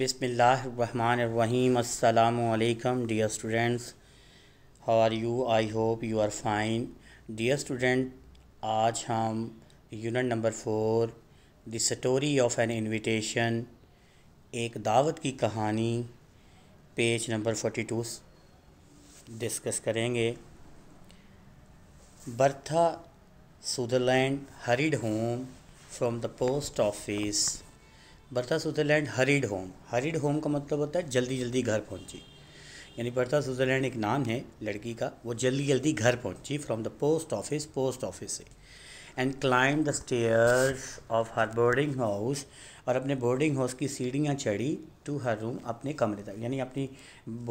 बिसमीम अल्लाम dear students how are you I hope you are fine dear student आज हम unit number four the story of an invitation एक दावत की कहानी page number forty two discuss करेंगे Bertha Sutherland hurried home from the post office Bertha Switzerland hurried home hurried home का मतलब होता है जल्दी जल्दी घर पहुंची यानी बर्था स्विट्ज़रलैंड एक नाम है लड़की का वो जल्दी जल्दी घर पहुंची from the post office post office से and climbed the stairs of her boarding house और अपने बोर्डिंग हाउस की सीढ़ियाँ चढ़ी टू हर रूम अपने कमरे तक यानी अपनी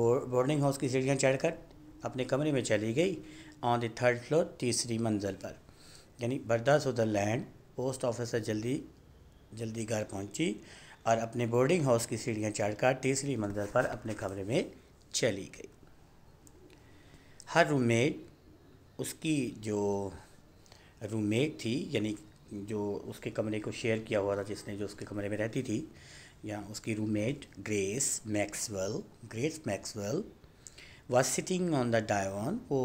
बोर्डिंग हाउस की सीढ़ियाँ चढ़कर अपने कमरे में चली गई ऑन द थर्ड फ्लोर तीसरी मंजिल पर यानी बर्दा स्विट्जरलैंड पोस्ट ऑफिस से जल्दी जल्दी घर पहुंची और अपने बोर्डिंग हाउस की सीढ़ियां चढ़कर तीसरी मंजिल पर अपने कमरे में चली गई हर रूममेट उसकी जो रूममेट थी यानी जो उसके कमरे को शेयर किया हुआ था जिसने जो उसके कमरे में रहती थी या उसकी roommate Grace Maxwell Grace Maxwell was sitting on the divan वो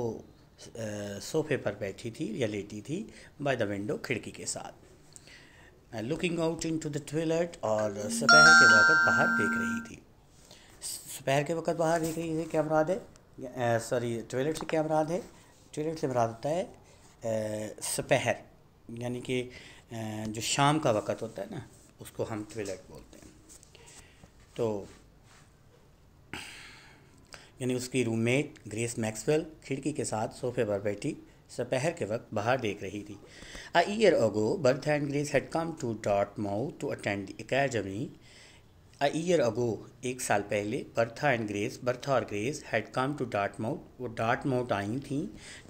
सोफे पर बैठी थी या लेटी थी बाय द विंडो खिड़की के साथ looking out into the toilet और सुपहर के वक्त बाहर देख रही थी सुपहर के वक्त बाहर देख रही थी कैमरा दे है सॉरी टॉयलेट uh, से कैमरा दे टॉयलेट से मुराद होता है uh, सुपहर यानी कि uh, जो शाम का वक़्त होता है ना उसको हम टॉयलेट बोलते हैं तो यानी उसकी रूममेट ग्रेस मैक्सवेल खिड़की के साथ सोफे पर बैठी सपहर के वक्त बाहर देख रही थी a year ago Bertha and Grace had come to डॉट माउ to attend academy a year ago एक साल पहले बर्था एंड ग्रेस बर्था और Grace had come to Dartmouth वो डॉट माउट आई थी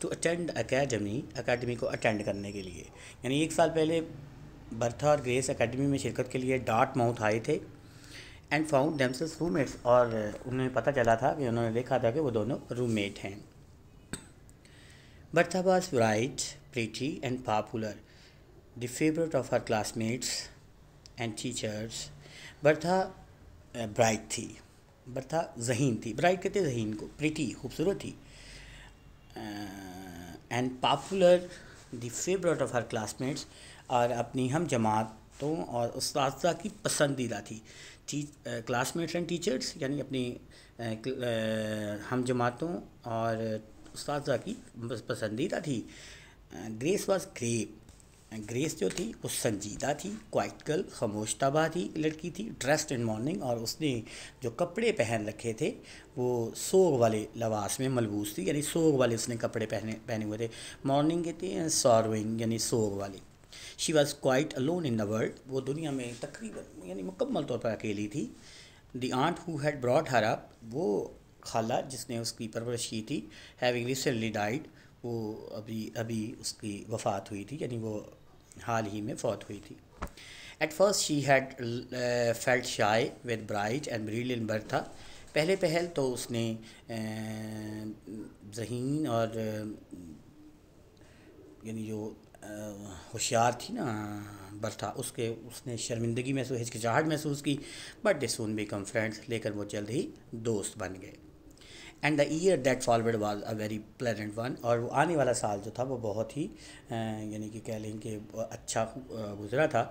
टू अटेंड अकेडमी अकेडमी को अटेंड करने के लिए यानी एक साल पहले बर्था और ग्रेस अकेडमी में शिरकत के लिए डॉट माउथ आए थे एंड फाउंड डेम्स रूममेट्स और उन्हें पता चला था कि उन्होंने देखा था कि वो दोनों रूममेट हैं Bertha was bright, pretty, and popular, the favorite of her classmates and and teachers Bertha bright थी बर्था जहीन थी ब्राइट कहते जहीन को प्रिटी खूबसूरत थी and popular, the favorite of her classmates और अपनी हम जमातों और उस्तादा की पसंदीदा थी क्लासमेट्स एंड टीचर्स यानी अपनी uh, हम जमातों और उस्ताद की पसंदीदा थी ग्रेस वॉज ग्रेप ग्रेस जो थी वो संजीदा थी क्वाइट गर्ल खामोश तबाह थी लड़की थी ड्रेस्ड इन मॉर्निंग और उसने जो कपड़े पहन रखे थे वो सोग वाले लवास में मलबूस थी यानी सोग वाले उसने कपड़े पहने पहने हुए थे मॉर्निंग के थे सॉर्विंग यानी सोग वाले she was quite alone in the world वो दुनिया में तकरीबन यानी मुकम्मल तौर पर अकेली थी the aunt who had brought her up वो खाला जिसने उसकी परवरिश की थी हैविंग रिसेंटली डाइड वो अभी अभी उसकी वफात हुई थी यानी वो हाल ही में फौत हुई थी at first she had felt shy with bright and breezy in Bertha पहले पहल तो उसने uh, जहीन और यानी जो uh, होशियार थी ना बर्था उसके उसने शर्मिंदगी महसूस हिचकिचाहट महसूस की but they soon become friends लेकर वो जल्द ही दोस्त बन गए and the year that forward was a very pleasant one और वो आने वाला साल जो था वो बहुत ही यानी कि कह लें कि अच्छा गुजरा था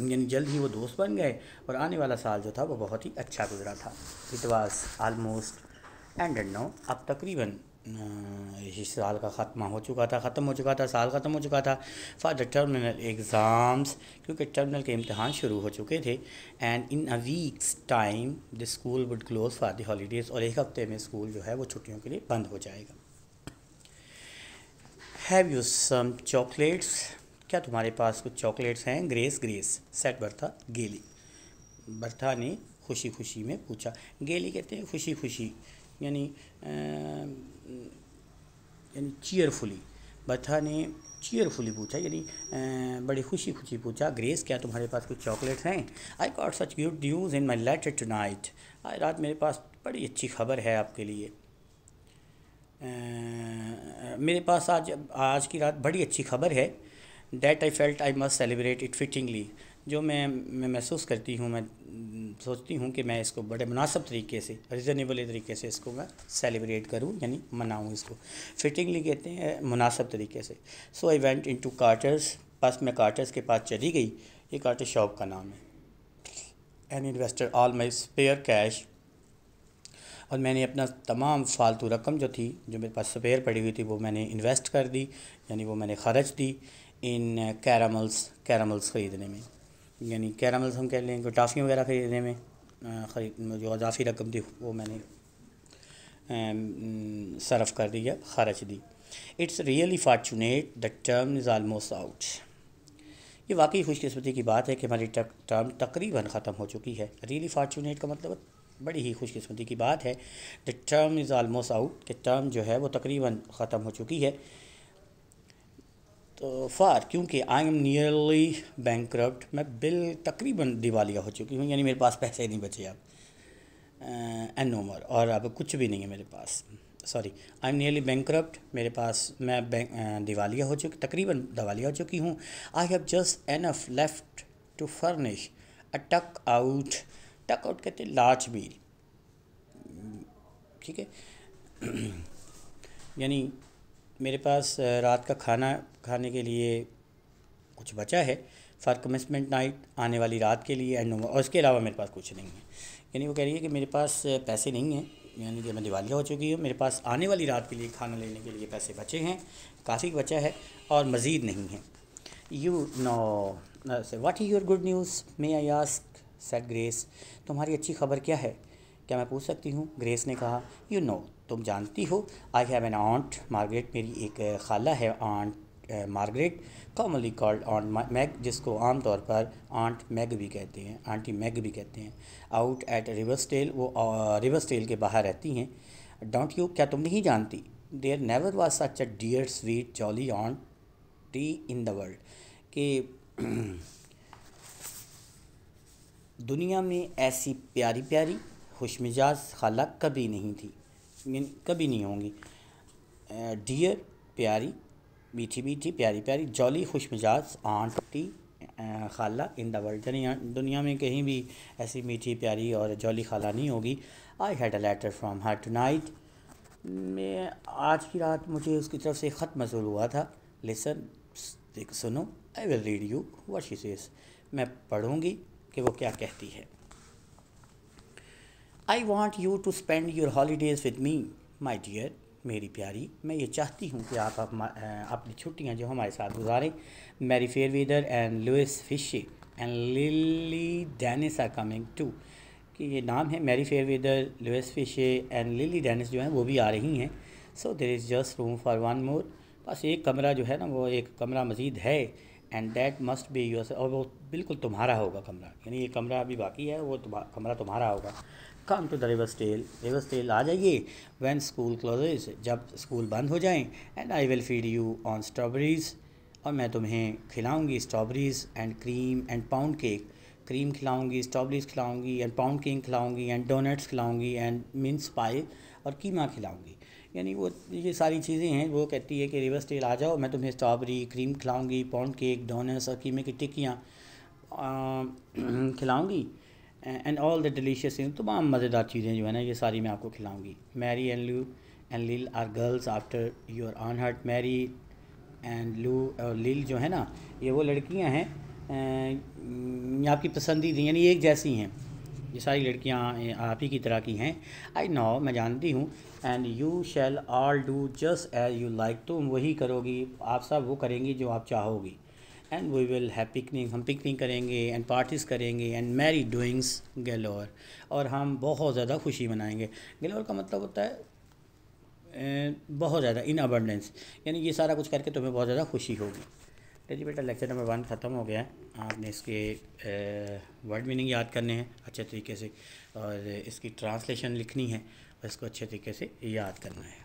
यानी जल्द ही वो दोस्त बन गए और आने वाला साल जो था वो बहुत ही अच्छा गुजरा था it was almost end now अब तकरीबन हम्म, इस साल का ख़त्मा हो चुका था ख़त्म हो चुका था साल ख़त्म हो चुका था फॉर द टर्मिनल एग्ज़ाम्स क्योंकि टर्मिनल के इम्तहान शुरू हो चुके थे and in a weeks time the school would close for the holidays और एक हफ़्ते में स्कूल जो है वो छुट्टियों के लिए बंद हो जाएगा हैव यू सम चॉकलेट्स क्या तुम्हारे पास कुछ चॉकलेट्स हैं Grace Grace said Bertha gaily Bertha ने खुशी खुशी में पूछा गेली कहते हैं खुशी खुशी यानी यानी चीयरफुली बथा ने चीयरफुली पूछा यानी बड़ी खुशी खुशी पूछा ग्रेस क्या तुम्हारे पास कुछ चॉकलेट्स हैं I got such good news in my letter tonight आज रात मेरे पास बड़ी अच्छी खबर है आपके लिए आ, मेरे पास आज आज की रात बड़ी अच्छी खबर है that I felt I must celebrate it fittingly जो मैं मैं महसूस करती हूँ मैं सोचती हूँ कि मैं इसको बड़े मुनासब तरीके से रिजनेबल तरीके से इसको मैं सेलिब्रेट करूँ यानी मनाऊँ इसको फिटिंगली कहते हैं मुनासब तरीके से सो आई वेंट इन टू कार्टर्स बस मैं कार्टर्स के पास चली गई ये कार्टर शॉप का नाम है an investor all my spare cash और मैंने अपना तमाम फालतू रकम जो थी जो मेरे पास स्पेयर पड़ी हुई थी वो मैंने इन्वेस्ट कर दी यानी वो मैंने खर्च दी इन कैरामल्स कैरामल्स ख़रीदने में यानी कैरामल्स हम कह लें कोई टाफ़ी वगैरह ख़रीदने में ख़रीद जो अजाफी रकम थी वो मैंने सरफ कर दिया खर्च the it's really fortunate the term is almost out ये वाकई खुशकस्मती की बात है कि हमारी टर्म तकरीबन ख़त्म हो चुकी है रियली फार्चुनेट का मतलब बड़ी ही खुशकस्मती की बात है the term is almost out के टर्म जो है वो तकरीबन ख़त्म हो चुकी है तो फार क्योंकि आई एम नियरली बैंक मैं बिल तकरीबन दिवालिया हो चुकी हूँ यानी मेरे पास पैसे ही नहीं बचे अब एन uh, ओमर और अब कुछ भी नहीं है मेरे पास sorry I am nearly bank मेरे पास मैं बैंक uh, दिवालिया हो चुकी तकरीबन दिवालिया हो चुकी हूँ I have just enough left to furnish a tuck out टक आउट कहते हैं लार्ज बिल ठीक है यानी मेरे पास रात का खाना खाने के लिए कुछ बचा है फॉर कमिसमेंट नाइट आने वाली रात के लिए एंड और उसके अलावा मेरे पास कुछ नहीं है यानी वो कह रही है कि मेरे पास पैसे नहीं हैं यानी कि मैं दिवालिया हो चुकी हूँ मेरे पास आने वाली रात के लिए खाना लेने के लिए पैसे बचे हैं काफ़ी बचा है और मज़ीद नहीं है you know what is your good news may I ask said Grace तुम्हारी अच्छी खबर क्या है क्या मैं पूछ सकती हूँ ग्रेस ने कहा यू you नो know, तुम जानती हो I have an aunt Margaret मेरी एक खाला है aunt Margaret commonly called aunt Mag जिसको आमतौर पर आंट मैग भी कहते हैं आंटी मैग भी कहते हैं आउट एट रिवर्स टेल वो रिवर्स टेल के बाहर रहती हैं डोंट यू क्या तुम नहीं जानती there never was such a dear sweet jolly auntie in the world कि दुनिया में ऐसी प्यारी प्यारी खुश मिजाज खाला कभी नहीं थी कभी नहीं होंगी डियर प्यारी मीठी मीठी प्यारी प्यारी जॉली खुश मिजाज आंटी खाला इन द वर्ल्ड दुनिया दुनिया में कहीं भी ऐसी मीठी प्यारी और जॉली खाला नहीं होगी I had a letter from her tonight मैं आज की रात मुझे उसकी तरफ से ख़त मसूल हुआ था लेसन सुनो आई विल रीड यू वर्ष मैं पढ़ूंगी कि वो क्या कहती है I want you to spend your holidays with me my dear मेरी प्यारी मैं ये चाहती हूँ कि आप अपनी छुट्टियाँ जो हमारे साथ गुजारें Mary Fairweather and Louise Fisher and Lily Dennis are coming to कि ये नाम है Mary Fairweather Louise Fisher and Lily Dennis जो हैं वो भी आ रही हैं so there is just room for one more बस एक कमरा जो है ना वो एक कमरा मज़ीद है and that must be your और वो बिल्कुल तुम्हारा होगा कमरा यानी ये कमरा अभी बाकी है वो तुम्हारा कमरा तुम्हारा होगा come to the River Stale River Stale आ जाइए वैन स्कूल क्लोजेज जब स्कूल बंद हो जाएँ and I will feed you on strawberries और मैं तुम्हें खिलाऊँगी strawberries and cream and pound cake cream खिलाऊँगी स्ट्रॉबेरीज़ खिलाऊँगी एंड पाउंड केक खिलाऊँगी एंड डोनट्स खिलाऊँगी एंड मिन्स पाए और कीमा खिलाऊँगी यानी वो ये सारी चीज़ें हैं वो कहती है कि रिवर स्टेल आ जाओ मैं तुम्हें स्ट्रॉबेरी क्रीम खिलाऊँगी पाउंड केक डोनट्स और कीमे की टिक्कियाँ खिलाऊँगी and all the delicious thing तमाम मज़ेदार चीज़ें जो है ना ये सारी मैं आपको खिलाऊंगी Mary and Lou and Lil are girls after your own heart Mary and Lou और लिल जो है ना ये वो लड़कियां हैं आपकी पसंदीदी यानी एक जैसी हैं ये सारी लड़कियां आप ही की तरह की हैं आई नो मैं जानती हूँ and you shall all do just as you like तुम वही करोगी आप सब वो करेंगी जो आप चाहोगी and we will have picnic हम पिकनिक करेंगे एंड पार्टीज़ करेंगे एंड मैरी डूइंग्स गलोर और हम बहुत ज़्यादा खुशी मनाएंगे गलोर का मतलब होता है बहुत ज़्यादा इन अबंडेंस यानी ये सारा कुछ करके तुम्हें बहुत ज़्यादा खुशी होगी देखिए बेटा लेक्चर नंबर वन ख़त्म हो गया है आपने इसके वर्ड मीनिंग याद करने हैं अच्छे तरीके से और इसकी ट्रांसलेशन लिखनी है और इसको अच्छे तरीके से याद करना है